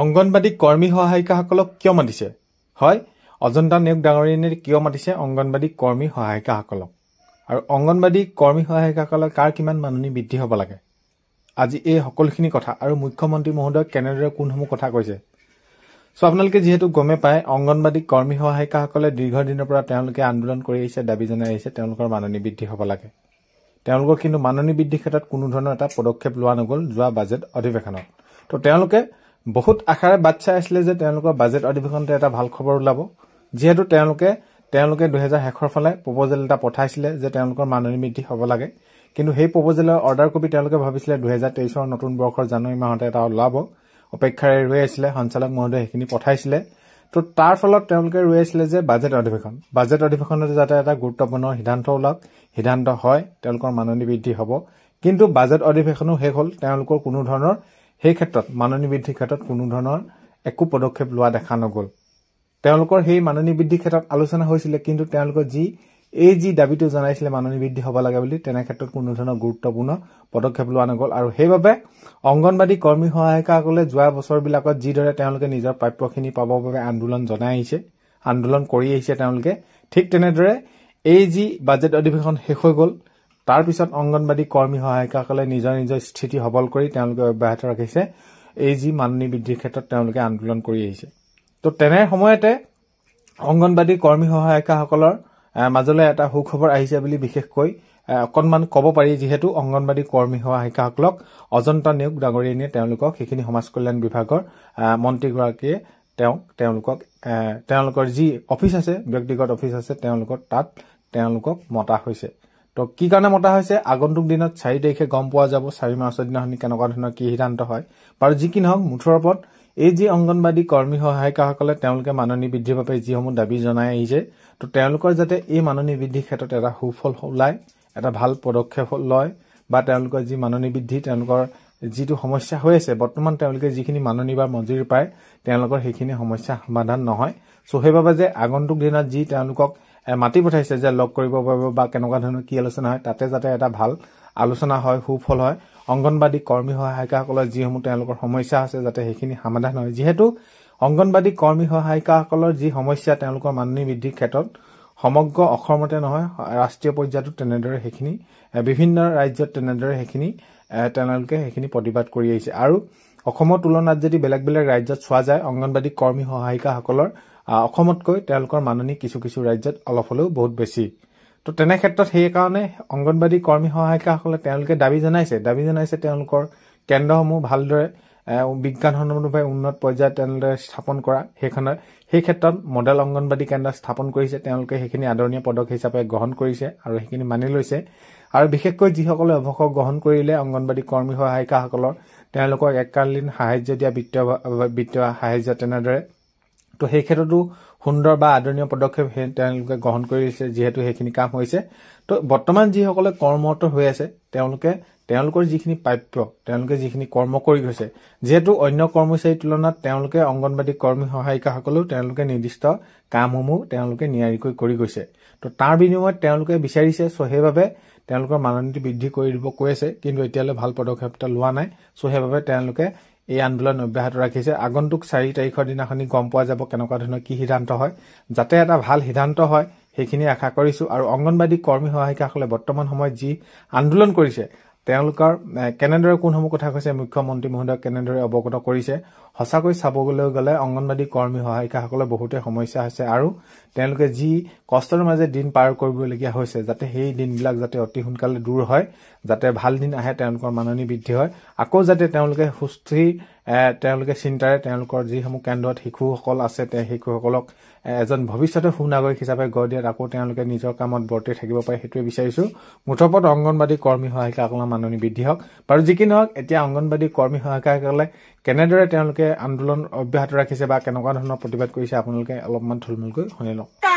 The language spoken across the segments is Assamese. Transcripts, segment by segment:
অংগনবাদী কৰ্মী সহায়িকাসকলক কিয় মাতিছে হয় অজন্তা নেওগ ডাঙৰীয়ানে কিয় মাতিছে অংগনবাদী কৰ্মী সহায়িকাসকলক আৰু অংগনবাদী কৰ্মী সহায়িকাসকলক কাৰ কিমান মাননি বৃদ্ধি হ'ব লাগে আজি এই সকলোখিনি কথা আৰু মুখ্যমন্ত্ৰী মহোদয় কেনেদৰে কোনসমূহ কথা কৈছে চ' আপোনালোকে যিহেতু গমে পায় অংগনবাদী কৰ্মী সহায়িকাসকলে দীৰ্ঘদিনৰ পৰা তেওঁলোকে আন্দোলন কৰি আহিছে দাবী জনাই আহিছে তেওঁলোকৰ মাননি বৃদ্ধি হ'ব লাগে তেওঁলোকৰ কিন্তু মাননি বৃদ্ধিৰ ক্ষেত্ৰত কোনো ধৰণৰ এটা পদক্ষেপ লোৱা নগ'ল যোৱা বাজেট অধিৱেশনত ত' তেওঁলোকে বহুত আশাৰে বাট চাই আছিলে যে তেওঁলোকৰ বাজেট অধিৱেশনতে এটা ভাল খবৰ ওলাব যিহেতু তেওঁলোকে তেওঁলোকে দুহেজাৰ শেষৰ ফালে প্ৰপজেল এটা পঠাইছিলে যে তেওঁলোকৰ মাননি বৃদ্ধি হ'ব লাগে কিন্তু সেই প্ৰপজেলৰ অৰ্ডাৰ কপি তেওঁলোকে ভাবিছিলে দুহেজাৰ তেইছৰ নতুন বৰ্ষৰ জানুৱাৰী মাহতে এটা ওলাব অপেক্ষাৰে ৰৈ আছিলে সঞ্চালক মহোদয়ে সেইখিনি পঠাইছিলে তো তাৰ ফলত তেওঁলোকে ৰৈ আছিলে যে বাজেট অধিৱেশন বাজেট অধিৱেশনতে যাতে এটা গুৰুত্বপূৰ্ণ সিদ্ধান্ত ওলাওক সিদ্ধান্ত হয় তেওঁলোকৰ মাননী বৃদ্ধি হ'ব কিন্তু বাজেট অধিৱেশনো শেষ হ'ল তেওঁলোকৰ কোনো ধৰণৰ সেই ক্ষেত্ৰত মাননী বৃদ্ধিৰ ক্ষেত্ৰত কোনো ধৰণৰ একো পদক্ষেপ লোৱা দেখা নগ'ল তেওঁলোকৰ সেই মাননী বৃদ্ধিৰ ক্ষেত্ৰত আলোচনা হৈছিলে কিন্তু তেওঁলোকৰ যি এই যি দাবীটো জনাইছিলে মাননি বৃদ্ধি হ'ব লাগে বুলি তেনে ক্ষেত্ৰত কোনো ধৰণৰ গুৰুত্বপূৰ্ণ পদক্ষেপ লোৱা নগ'ল আৰু সেইবাবে অংগনবাদী কৰ্মী সহায়িকাসকলে যোৱা বছৰবিলাকত যিদৰে তেওঁলোকে নিজৰ প্ৰাপ্যখিনি পাবৰ বাবে আন্দোলন জনাই আহিছে আন্দোলন কৰি আহিছে তেওঁলোকে ঠিক তেনেদৰে এই যি বাজেট অধিৱেশন শেষ হৈ গ'ল তাৰপিছত অংগনবাদী কৰ্মী সহায়িকাসকলে নিজৰ নিজৰ স্থিতি সবল কৰি তেওঁলোকে অব্যাহত ৰাখিছে এই যি মাননি বৃদ্ধিৰ ক্ষেত্ৰত তেওঁলোকে আন্দোলন কৰি আহিছে তো তেনে সময়তে অংগনবাদী কৰ্মী সহায়িকাসকলৰ মাজলৈ এটা সুখবৰ আহিছে বুলি বিশেষকৈ অকণমান ক'ব পাৰি যিহেতু অংগনবাদী কৰ্মী সহায়িকাসকলক অজন্তা নিয়োগ ডাঙৰীয়ানীয়ে তেওঁলোকক সেইখিনি সমাজ কল্যাণ বিভাগৰ মন্ত্ৰীগৰাকীয়ে তেওঁক তেওঁলোকক তেওঁলোকৰ যি অফিচ আছে ব্যক্তিগত অফিচ আছে তেওঁলোকৰ তাত তেওঁলোকক মতা হৈছে তো কি কাৰণে মতা হৈছে আগন্তুক দিনত চাৰি তাৰিখে গম পোৱা যাব চাৰি মাৰ্চৰ দিনাখনি কেনেকুৱা ধৰণৰ কি সিদ্ধান্ত হয় বাৰু যি কি নহওক মুঠৰ ওপৰত এই যি অংগনবাদী কৰ্মী সহায়িকাসকলে তেওঁলোকে মাননি বৃদ্ধিৰ বাবে যিসমূহ দাবী জনাই আহিছে তো তেওঁলোকৰ যাতে এই মাননি বৃদ্ধিৰ ক্ষেত্ৰত এটা সুফল ওলায় এটা ভাল পদক্ষেপ লয় বা তেওঁলোকৰ যি মাননি বৃদ্ধি তেওঁলোকৰ যিটো সমস্যা হৈ আছে বৰ্তমান তেওঁলোকে যিখিনি মাননি বা মজুৰি পায় তেওঁলোকৰ সেইখিনি সমস্যা সমাধান নহয় চ' সেইবাবে যে আগন্তুক দিনত যি তেওঁলোকক মাতি পঠাইছে যে লগ কৰিব পাৰিব বা কেনেকুৱা ধৰণৰ কি আলোচনা হয় তাতে যাতে এটা ভাল আলোচনা হয় সুফল হয় অংগনবাদী কৰ্মী সহায়িকাসকলৰ যিসমূহ তেওঁলোকৰ সমস্যা আছে যাতে সেইখিনি সমাধান হয় যিহেতু অংগনবাদী কৰ্মী সহায়িকাসকলৰ যি সমস্যা তেওঁলোকৰ মাননি বৃদ্ধিৰ ক্ষেত্ৰত সমগ্ৰ অসমতে নহয় ৰাষ্ট্ৰীয় পৰ্যায়তো তেনেদৰে সেইখিনি বিভিন্ন ৰাজ্যত তেনেদৰে সেইখিনি তেওঁলোকে সেইখিনি প্ৰতিবাদ কৰি আহিছে আৰু অসমৰ তুলনাত যদি বেলেগ বেলেগ ৰাজ্যত চোৱা যায় অংগনবাদী কৰ্মী সহায়িকাসকলৰ অসমতকৈ তেওঁলোকৰ মাননি কিছু কিছু ৰাজ্যত অলপ হ'লেও বহুত বেছি তো তেনে ক্ষেত্ৰত সেইকাৰণে অংগনবাদী কৰ্মী সহায়িকাসকলে তেওঁলোকে দাবী জনাইছে দাবী জনাইছে তেওঁলোকৰ কেন্দ্ৰসমূহ ভালদৰে বিজ্ঞানসন্মতভাৱে উন্নত পৰ্যায়ত তেওঁলোকে স্থাপন কৰা সেইখনে সেই ক্ষেত্ৰত মডেল অংগনবাদী কেন্দ্ৰ স্থাপন কৰিছে তেওঁলোকে সেইখিনি আদৰণীয় পদক হিচাপে গ্ৰহণ কৰিছে আৰু সেইখিনি মানি লৈছে আৰু বিশেষকৈ যিসকলে অৱসৰ গ্ৰহণ কৰিলে অংগনবাদী কৰ্মী সহায়িকাসকলৰ তেওঁলোকক এককালীন সাহাৰ্য দিয়া বিত্তীয় বিত্তীয় সাহাৰ্য তেনেদৰে তো সেই ক্ষেত্ৰতো সুন্দৰ বা আদৰণীয় পদক্ষেপ তেওঁলোকে গ্ৰহণ কৰিছে যিহেতু সেইখিনি কাম হৈছে তো বৰ্তমান যিসকলে কৰ্মৰত হৈ আছে তেওঁলোকে তেওঁলোকৰ যিখিনি প্ৰাপ্য তেওঁলোকে যিখিনি কৰ্ম কৰি গৈছে যিহেতু অন্য কৰ্মচাৰীৰ তুলনাত তেওঁলোকে অংগনবাদী কৰ্মী সহায়িকাসকলেও তেওঁলোকে নিৰ্দিষ্ট কামসমূহ তেওঁলোকে নিয়াৰিকৈ কৰি গৈছে তো তাৰ বিনিময়ত তেওঁলোকে বিচাৰিছে চ' সেইবাবে তেওঁলোকৰ মাননীতি বৃদ্ধি কৰি দিব কৈ আছে কিন্তু এতিয়ালৈ ভাল পদক্ষেপ এটা লোৱা নাই চ' সেইবাবে তেওঁলোকে এই আন্দোলন অব্যাহত ৰাখিছে আগন্তুক চাৰি তাৰিখৰ দিনাখনি গম পোৱা যাব কেনেকুৱা ধৰণৰ কি সিদ্ধান্ত হয় যাতে এটা ভাল সিদ্ধান্ত হয় সেইখিনি আশা কৰিছো আৰু অংগনবাদী কৰ্মী সহায়িকাসকলে বৰ্তমান সময়ত যি আন্দোলন কৰিছে তেওঁলোকৰ কেনেদৰে কোনসমূহ কথা কৈছে মুখ্যমন্ত্ৰী মহোদয়ক কেনেদৰে অৱগত কৰিছে সঁচাকৈ চাবলৈ গ'লে অংগনবাদী কৰ্মী সহায়িকাসকলৰ বহুতে সমস্যা হৈছে আৰু তেওঁলোকে যি কষ্টৰ মাজে দিন পাৰ কৰিবলগীয়া হৈছে যাতে সেই দিনবিলাক যাতে অতি সোনকালে দূৰ হয় যাতে ভাল দিন আহে তেওঁলোকৰ মাননি বৃদ্ধি হয় আকৌ যাতে তেওঁলোকে সুস্থিৰ তেওঁলোকে চিন্তাৰে তেওঁলোকৰ যিসমূহ কেন্দ্ৰত শিশুসকল আছে তেওঁ শিশুসকলক এজন ভৱিষ্যতে সুনাগৰিক হিচাপে গঢ় দিয়াত আকৌ তেওঁলোকে নিজৰ কামত বৰ্তি থাকিব পাৰে সেইটোৱে বিচাৰিছোঁ মুঠৰপত অংগনবাদী কৰ্মী সহায়িকাসকলৰ মাননি বৃদ্ধি হওক বাৰু যি কি নহওক এতিয়া অংগনবাদী কৰ্মী সহায়িকাসকলে কেনেদৰে তেওঁলোকে আন্দোলন অব্যাহত ৰাখিছে বা কেনেকুৱা ধৰণৰ প্ৰতিবাদ কৰিছে আপোনালোকে অলপমান থুলমূলকৈ শুনি লওক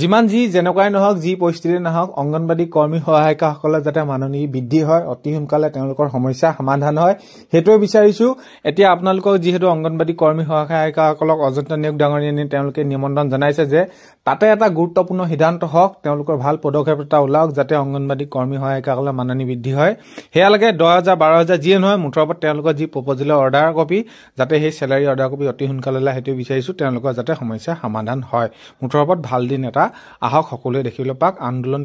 যিমান যি যেনেকুৱাই নহওক যি পৰিস্থিতিয়ে নহওক অংগনবাদী কৰ্মী সহায়িকাসকলে যাতে মাননি বৃদ্ধি হয় অতি সোনকালে তেওঁলোকৰ সমস্যা সমাধান হয় সেইটোৱে বিচাৰিছো এতিয়া আপোনালোকক যিহেতু অংগনবাদী কৰ্মী সহায়িকাসকলক অযোধ্যা নিয়োগ ডাঙৰীয়ানী তেওঁলোকে নিমন্ত্ৰণ জনাইছে যে তাতে এটা গুৰুত্বপূৰ্ণ সিদ্ধান্ত হওক তেওঁলোকৰ ভাল পদক্ষেপ এটা ওলাওক যাতে অংগনবাদী কৰ্মী সহায়িকাসকলৰ মাননি বৃদ্ধি হয় সেয়ালৈকে দহ হাজাৰ বাৰ হাজাৰ যিয়ে নহয় মুঠৰ ওপৰত তেওঁলোকৰ যি প্ৰপজেলৰ অৰ্ডাৰ কপি যাতে সেই চেলাৰী অৰ্ডাৰ কপি অতি সোনকালে ওলায় সেইটো বিচাৰিছোঁ তেওঁলোকৰ যাতে সমস্যাৰ সমাধান হয় মুঠৰ ওপৰত ভাল দিন এটা আহক সকলোৱে দেখিবলৈ পাওক আন্দোলন